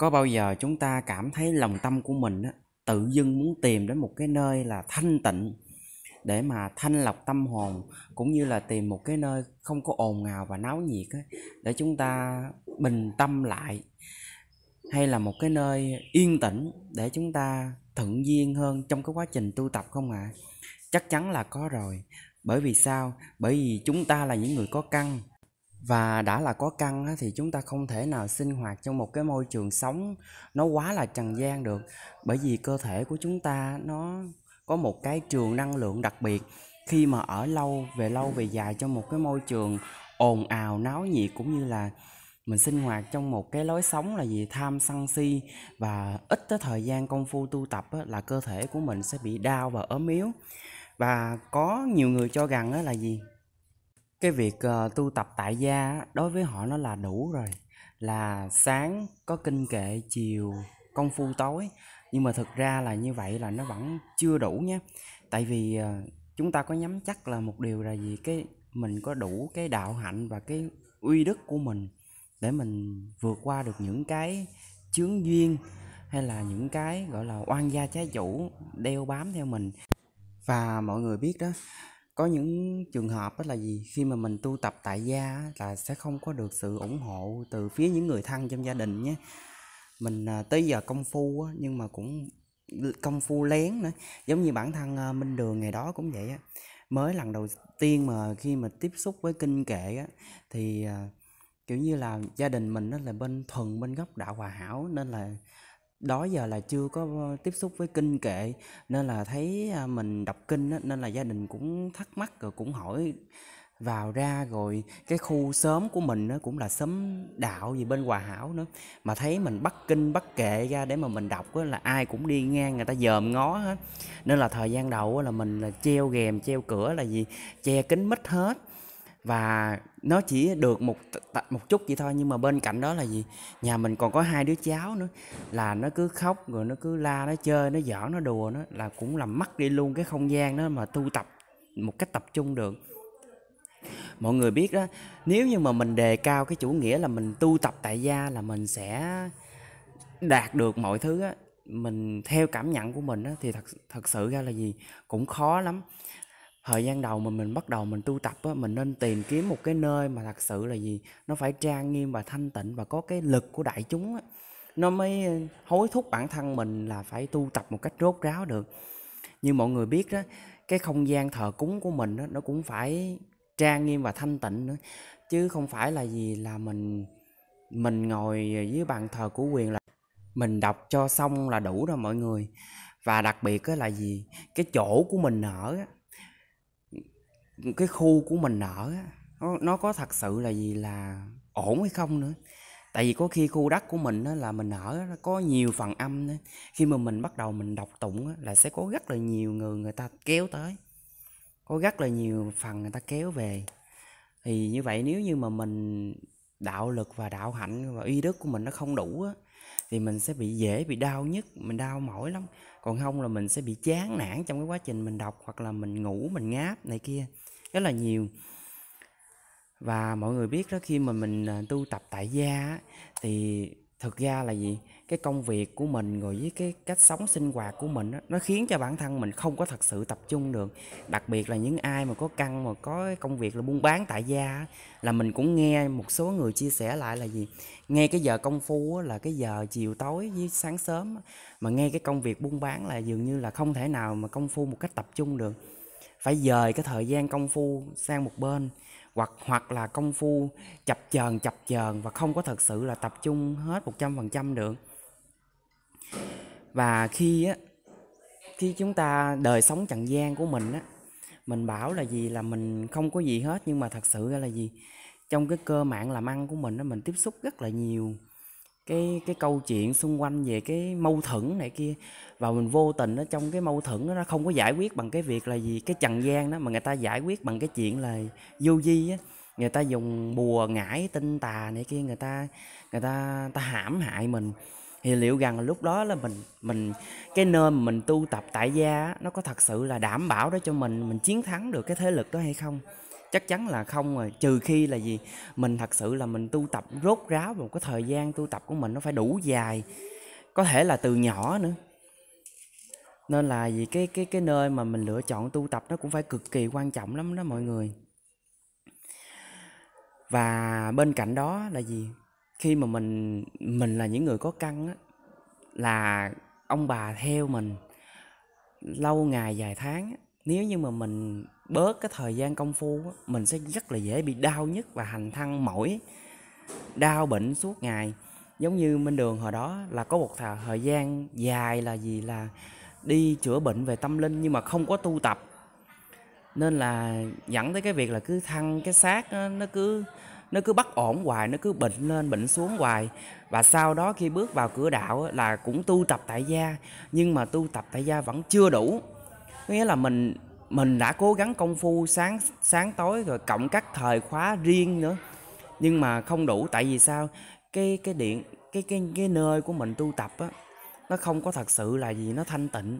có bao giờ chúng ta cảm thấy lòng tâm của mình á, tự dưng muốn tìm đến một cái nơi là thanh tịnh để mà thanh lọc tâm hồn cũng như là tìm một cái nơi không có ồn ào và náo nhiệt á, để chúng ta bình tâm lại hay là một cái nơi yên tĩnh để chúng ta thuận duyên hơn trong cái quá trình tu tập không ạ à? chắc chắn là có rồi bởi vì sao bởi vì chúng ta là những người có căn và đã là có căn thì chúng ta không thể nào sinh hoạt trong một cái môi trường sống nó quá là trần gian được bởi vì cơ thể của chúng ta nó có một cái trường năng lượng đặc biệt khi mà ở lâu về lâu về dài trong một cái môi trường ồn ào náo nhiệt cũng như là mình sinh hoạt trong một cái lối sống là gì tham sân si và ít tới thời gian công phu tu tập là cơ thể của mình sẽ bị đau và ốm yếu và có nhiều người cho rằng là gì cái việc uh, tu tập tại gia đối với họ nó là đủ rồi là sáng có kinh kệ chiều công phu tối nhưng mà thực ra là như vậy là nó vẫn chưa đủ nhé tại vì uh, chúng ta có nhắm chắc là một điều là gì cái mình có đủ cái đạo hạnh và cái uy đức của mình để mình vượt qua được những cái chướng duyên hay là những cái gọi là oan gia trái chủ đeo bám theo mình và mọi người biết đó có những trường hợp đó là gì khi mà mình tu tập tại gia là sẽ không có được sự ủng hộ từ phía những người thân trong gia đình nhé mình à, tới giờ công phu á, nhưng mà cũng công phu lén nữa giống như bản thân à, minh đường ngày đó cũng vậy á mới lần đầu tiên mà khi mà tiếp xúc với kinh kệ á thì à, kiểu như là gia đình mình nó là bên thuần bên gốc đạo hòa hảo nên là đó giờ là chưa có tiếp xúc với kinh kệ nên là thấy à, mình đọc kinh á, nên là gia đình cũng thắc mắc rồi cũng hỏi vào ra rồi cái khu sớm của mình nó cũng là sớm đạo gì bên Hòa Hảo nữa mà thấy mình bắt kinh bắt kệ ra để mà mình đọc là ai cũng đi ngang người ta dòm ngó hết nên là thời gian đầu là mình là treo ghèm treo cửa là gì che kính mít hết và nó chỉ được một một chút vậy thôi nhưng mà bên cạnh đó là gì nhà mình còn có hai đứa cháu nữa là nó cứ khóc rồi nó cứ la nó chơi nó giỡn nó đùa nó là cũng làm mất đi luôn cái không gian đó mà tu tập một cách tập trung được mọi người biết đó nếu như mà mình đề cao cái chủ nghĩa là mình tu tập tại gia là mình sẽ đạt được mọi thứ á mình theo cảm nhận của mình á thì thật thật sự ra là gì cũng khó lắm thời gian đầu mà mình bắt đầu mình tu tập á, mình nên tìm kiếm một cái nơi mà thật sự là gì nó phải trang nghiêm và thanh tịnh và có cái lực của đại chúng á, nó mới ờ, hối thúc bản thân mình là phải tu tập một cách rốt ráo được như mọi người biết đó cái không gian thờ cúng của mình đó, nó cũng phải trang nghiêm và thanh tịnh nữa chứ không phải là gì là mình mình ngồi dưới bàn thờ của quyền là mình đọc cho xong là đủ rồi mọi người và đặc biệt là gì cái chỗ của mình ở cái khu của mình ở nó, nó có thật sự là gì là ổn hay không nữa tại vì có khi khu đất của mình đó là mình ở đó, có nhiều phần âm đó. khi mà mình bắt đầu mình đọc tụng đó, là sẽ có rất là nhiều người người ta kéo tới có rất là nhiều phần người ta kéo về thì như vậy nếu như mà mình đạo lực và đạo hạnh và y đức của mình nó không đủ á thì mình sẽ bị dễ bị đau nhất mình đau mỏi lắm còn không là mình sẽ bị chán nản trong cái quá trình mình đọc hoặc là mình ngủ mình ngáp này kia rất là nhiều và mọi người biết đó khi mà mình à, tu tập tại gia thì thực ra là gì cái công việc của mình rồi với cái cách sống sinh hoạt của mình đó, nó khiến cho bản thân mình không có thật sự tập trung được đặc biệt là những ai mà có căn mà có công việc là buôn bán tại gia là mình cũng nghe một số người chia sẻ lại là gì nghe cái giờ công phu là cái giờ chiều tối với sáng sớm mà nghe cái công việc buôn bán là dường như là không thể nào mà công phu một cách tập trung được phải dời cái thời gian công phu sang một bên hoặc hoặc là công phu chập chờn chập chờn và không có thật sự là tập trung hết 100% được và khi á khi chúng ta đời sống trần gian của mình á mình bảo là gì là mình không có gì hết nhưng mà thật sự ra là gì trong cái cơ mạng làm ăn của mình đó mình tiếp xúc rất là nhiều cái cái câu chuyện xung quanh về cái mâu thuẫn này kia và mình vô tình nó trong cái mâu thuẫn đó, nó không có giải quyết bằng cái việc là gì cái trần gian đó mà người ta giải quyết bằng cái chuyện là vô di á người ta dùng bùa ngải tinh tà này kia người ta người ta ta hãm hại mình thì liệu rằng là lúc đó là mình mình cái nơi mà mình tu tập tại gia nó có thật sự là đảm bảo đó cho mình mình chiến thắng được cái thế lực đó hay không chắc chắn là không rồi trừ khi là gì mình thật sự là mình tu tập rốt ráo một cái thời gian tu tập của mình nó phải đủ dài có thể là từ nhỏ nữa nên là vì cái cái cái nơi mà mình lựa chọn tu tập nó cũng phải cực kỳ quan trọng lắm đó mọi người và bên cạnh đó là gì khi mà mình mình là những người có căn á là ông bà theo mình lâu ngày dài tháng á, nếu như mà mình bớt cái thời gian công phu mình sẽ rất là dễ bị đau nhức và hành thăng mỏi đau bệnh suốt ngày giống như minh đường hồi đó là có một thời gian dài là gì là đi chữa bệnh về tâm linh nhưng mà không có tu tập nên là dẫn tới cái việc là cứ thăng cái xác nó, nó cứ nó cứ bất ổn hoài nó cứ bệnh lên bệnh xuống hoài và sau đó khi bước vào cửa đạo là cũng tu tập tại gia nhưng mà tu tập tại gia vẫn chưa đủ có nghĩa là mình mình đã cố gắng công phu sáng sáng tối rồi cộng các thời khóa riêng nữa nhưng mà không đủ tại vì sao cái cái điện cái cái cái nơi của mình tu tập á nó không có thật sự là gì nó thanh tịnh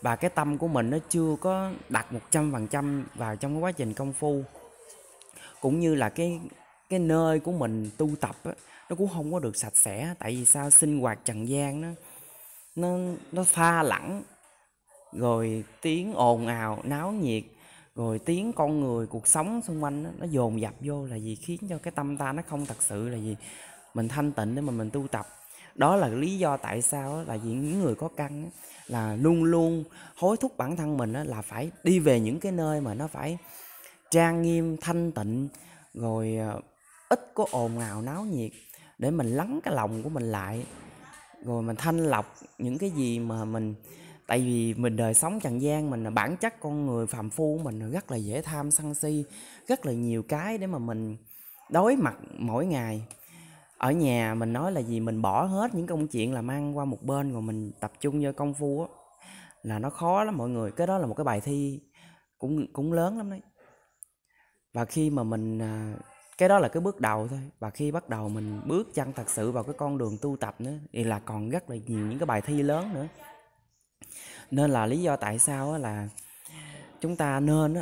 và cái tâm của mình nó chưa có đặt một trăm phần trăm vào trong cái quá trình công phu cũng như là cái cái nơi của mình tu tập á, nó cũng không có được sạch sẽ tại vì sao sinh hoạt trần gian nó nó nó pha lẫn rồi tiếng ồn ào náo nhiệt rồi tiếng con người cuộc sống xung quanh đó, nó dồn dập vô là gì khiến cho cái tâm ta nó không thật sự là gì mình thanh tịnh để mà mình tu tập đó là lý do tại sao là vì những người có căn là luôn luôn hối thúc bản thân mình là phải đi về những cái nơi mà nó phải trang nghiêm thanh tịnh rồi ờ, ít có ồn ào náo nhiệt để mình lắng cái lòng của mình lại rồi mình thanh lọc những cái gì mà mình tại vì mình đời sống trần gian mình bản chất con người phàm phu mình rất là dễ tham sân si rất là nhiều cái để mà mình đối mặt mỗi ngày ở nhà mình nói là gì mình bỏ hết những công chuyện làm ăn qua một bên rồi mình tập trung vô công phu á là nó khó lắm mọi người cái đó là một cái bài thi cũng cũng lớn lắm đấy và khi mà mình à, cái đó là cái bước đầu thôi và khi bắt đầu mình bước chân thật sự vào cái con đường tu tập nữa thì là còn rất là nhiều những cái bài thi lớn nữa nên là lý do tại sao là chúng ta nên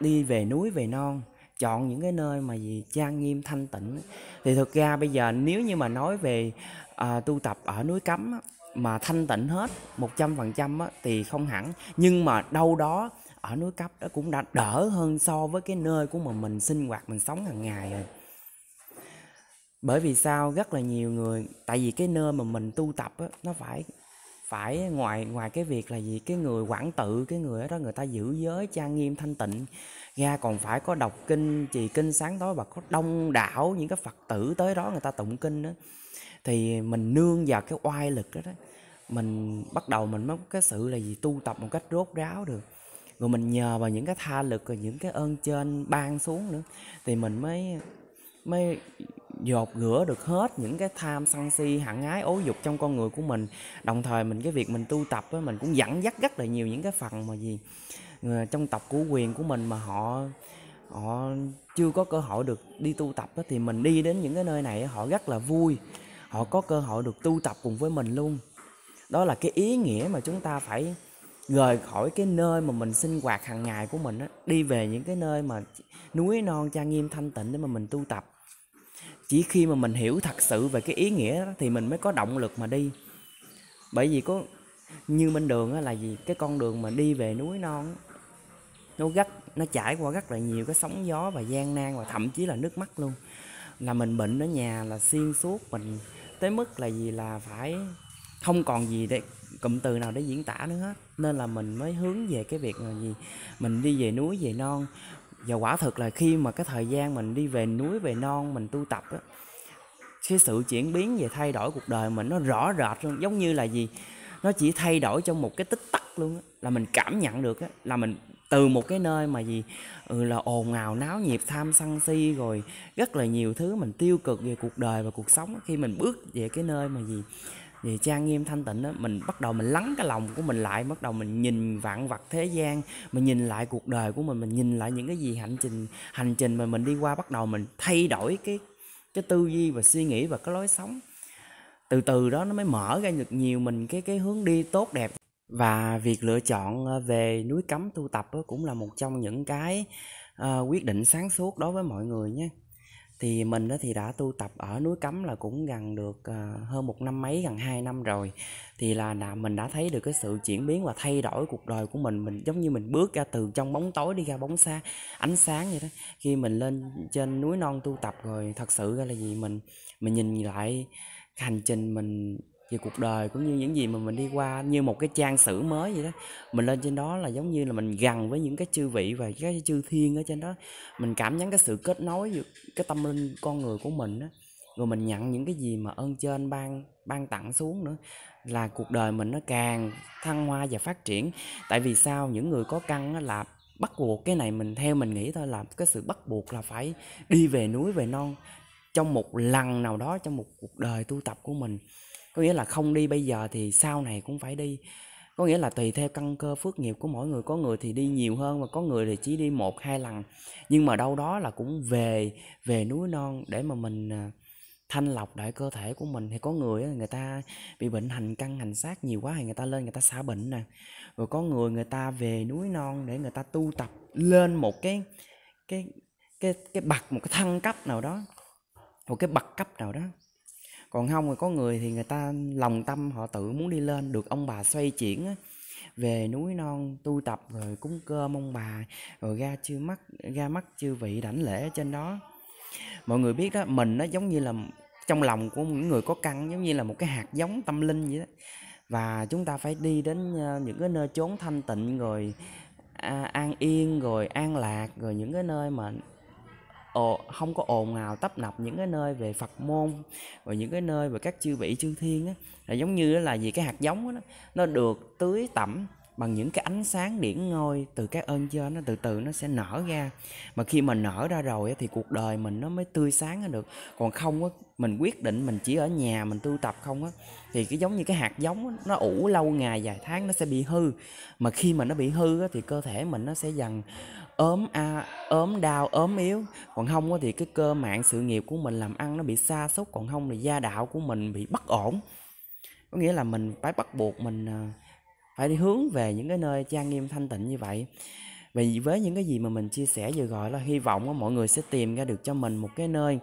đi về núi về non chọn những cái nơi mà gì trang nghiêm thanh tịnh thì thực ra bây giờ nếu như mà nói về à, tu tập ở núi cấm mà thanh tịnh hết 100% trăm thì không hẳn nhưng mà đâu đó ở núi cấp đó cũng đã đỡ hơn so với cái nơi của mà mình sinh hoạt mình sống hàng ngày rồi bởi vì sao rất là nhiều người tại vì cái nơi mà mình tu tập á, nó phải phải ngoài ngoài cái việc là gì cái người quản tự cái người ở đó người ta giữ giới trang nghiêm thanh tịnh ra còn phải có đọc kinh trì kinh sáng tối và có đông đảo những cái phật tử tới đó người ta tụng kinh đó thì mình nương vào cái oai lực đó, đó mình bắt đầu mình mới có cái sự là gì tu tập một cách rốt ráo được rồi mình nhờ vào những cái tha lực rồi những cái ơn trên ban xuống nữa thì mình mới mới dột rửa được hết những cái tham sân si hạng ái ố dục trong con người của mình đồng thời mình cái việc mình tu tập á, mình cũng dẫn dắt rất là nhiều những cái phần mà gì ờ, trong tập của quyền của mình mà họ họ chưa có cơ hội được đi tu tập á, thì mình đi đến những cái nơi này họ rất là vui họ có cơ hội được tu tập cùng với mình luôn đó là cái ý nghĩa mà chúng ta phải rời khỏi cái nơi mà mình sinh hoạt hàng ngày của mình á, đi về những cái nơi mà núi non trang nghiêm thanh tịnh để mà mình tu tập chỉ khi mà mình hiểu thật sự về cái ý nghĩa đó, thì mình mới có động lực mà đi bởi vì có như bên đường là gì cái con đường mà đi về núi non nó gắt nó trải qua rất là nhiều cái sóng gió và gian nan và thậm chí là nước mắt luôn là mình bệnh ở nhà là xuyên suốt mình tới mức là gì là phải không còn gì để cụm từ nào để diễn tả nữa hết nên là mình mới hướng về cái việc là gì mình đi về núi về non và quả thực là khi mà cái thời gian mình đi về núi về non mình tu tập á cái sự chuyển biến về thay đổi cuộc đời mình nó rõ rệt luôn giống như là gì nó chỉ thay đổi trong một cái tích tắc luôn á là mình cảm nhận được á là mình từ một cái nơi mà gì ừ, là ồn ào náo nhiệt tham sân si rồi rất là nhiều thứ mình tiêu cực về cuộc đời và cuộc sống khi mình bước về cái nơi mà gì về trang nghiêm thanh tịnh đó, mình bắt đầu mình lắng cái lòng của mình lại bắt đầu mình nhìn vạn vật thế gian mình nhìn lại cuộc đời của mình mình nhìn lại những cái gì hành trình hành trình mà mình đi qua bắt đầu mình thay đổi cái cái tư duy và suy nghĩ và cái lối sống từ từ đó nó mới mở ra được nhiều mình cái cái hướng đi tốt đẹp và việc lựa chọn ờ, về núi cấm tu tập cũng là một trong những cái ờ, quyết định sáng suốt đối với mọi người nhé thì mình thì đã tu tập ở núi cấm là cũng gần được ờ, hơn một năm mấy gần hai năm rồi thì là, đã mình đã thấy được cái sự chuyển biến và thay đổi cuộc đời của mình mình giống như mình bước ra từ trong bóng tối đi ra bóng xa ánh sáng vậy đó khi mình lên trên núi non tu tập rồi thật sự ra là gì mình mình nhìn lại hành trình mình về cuộc đời cũng như những gì mà mình đi qua như một cái trang sử mới vậy đó mình lên trên đó là giống như là mình gần với những cái chư vị và cái chư thiên ở trên đó mình cảm nhận cái sự kết nối giữa cái tâm linh con người của mình đó rồi mình nhận những cái gì mà ơn trên ban ban tặng xuống nữa là cuộc đời mình nó càng thăng hoa và phát triển tại vì sao những người có căn là bắt buộc cái này mình theo mình nghĩ thôi là cái sự bắt buộc là phải đi về núi về non trong một lần nào đó trong một cuộc đời tu tập của mình có nghĩa là không đi bây giờ thì sau này cũng phải đi có nghĩa là tùy theo căn cơ phước nghiệp của mỗi người có người thì đi nhiều hơn và có người thì chỉ đi một hai lần nhưng mà đâu đó là cũng về về núi non để mà mình à, thanh lọc đại cơ thể của mình thì có người người ta bị bệnh hành căn hành sát nhiều quá thì người ta lên người ta xả bệnh nè rồi có người người ta về núi non để người ta tu tập lên một cái cái cái cái bậc một cái thăng cấp nào đó một cái bậc cấp nào đó còn không thì có người thì người ta lòng tâm họ tự muốn đi lên được ông bà xoay chuyển về núi non tu tập rồi cúng cơm ông bà rồi ra chư mắt ra mắt chư vị đảnh lễ trên đó mọi người biết đó mình nó giống như là trong lòng của những người có căn giống như là một cái hạt giống tâm linh vậy đó và chúng ta phải đi đến ờ, những cái nơi chốn thanh tịnh rồi à, an yên rồi an lạc rồi những cái nơi mà ồ, ờ, không có ồn ào tấp nập những cái nơi về phật môn và những cái nơi về các chư vị chư thiên á là giống như là gì cái hạt giống đó, nó được tưới tẩm bằng những cái ánh sáng điển ngôi từ các ơn trên nó từ từ nó sẽ nở ra mà khi mà nở ra rồi thì cuộc đời mình nó mới tươi sáng được còn không á mình quyết định mình chỉ ở nhà mình tu tập không á thì cái giống như cái hạt giống nó ủ lâu ngày vài tháng nó sẽ bị hư mà khi mà nó bị hư thì cơ thể mình nó sẽ dần ốm à, ốm đau ốm yếu còn không thì cái cơ mạng sự nghiệp của mình làm ăn nó bị xa sút còn không thì gia đạo của mình bị bất ổn có nghĩa là mình phải bắt buộc mình à, phải đi hướng về những cái nơi trang nghiêm thanh tịnh như vậy vì với những cái gì mà mình chia sẻ vừa gọi là hy vọng đó, mọi người sẽ tìm ra được cho mình một cái nơi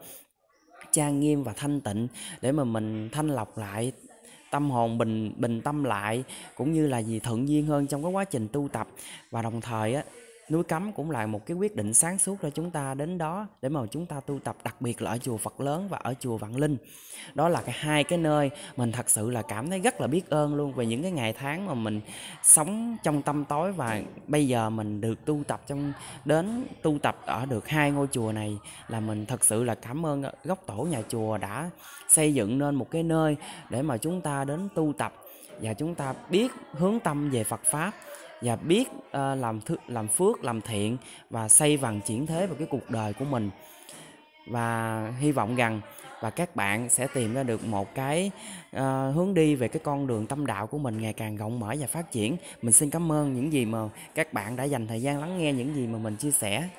trang nghiêm và thanh tịnh để mà mình thanh lọc lại tâm hồn bình bình tâm lại cũng như là gì thuận duyên hơn trong cái quá trình tu tập và đồng thời á núi cấm cũng là một cái quyết định sáng suốt cho chúng ta đến đó để mà chúng ta tu tập đặc biệt là ở chùa Phật lớn và ở chùa Vạn Linh đó là cái hai cái nơi mình thật sự là cảm thấy rất là biết ơn luôn về những cái ngày tháng mà mình sống trong tâm tối và bây giờ mình được tu tập trong đến tu tập ở được hai ngôi chùa này là mình thật sự là cảm ơn gốc tổ nhà chùa đã xây dựng nên một cái nơi để mà chúng ta đến tu tập và chúng ta biết hướng tâm về Phật pháp và biết uh, làm th- làm phước làm thiện và xây vần chuyển thế vào cái cuộc đời của mình và hy vọng rằng và các bạn sẽ tìm ra được một cái uh, hướng đi về cái con đường tâm đạo của mình ngày càng rộng mở và phát triển mình xin cảm ơn những gì mà các bạn đã dành thời gian lắng nghe những gì mà mình chia sẻ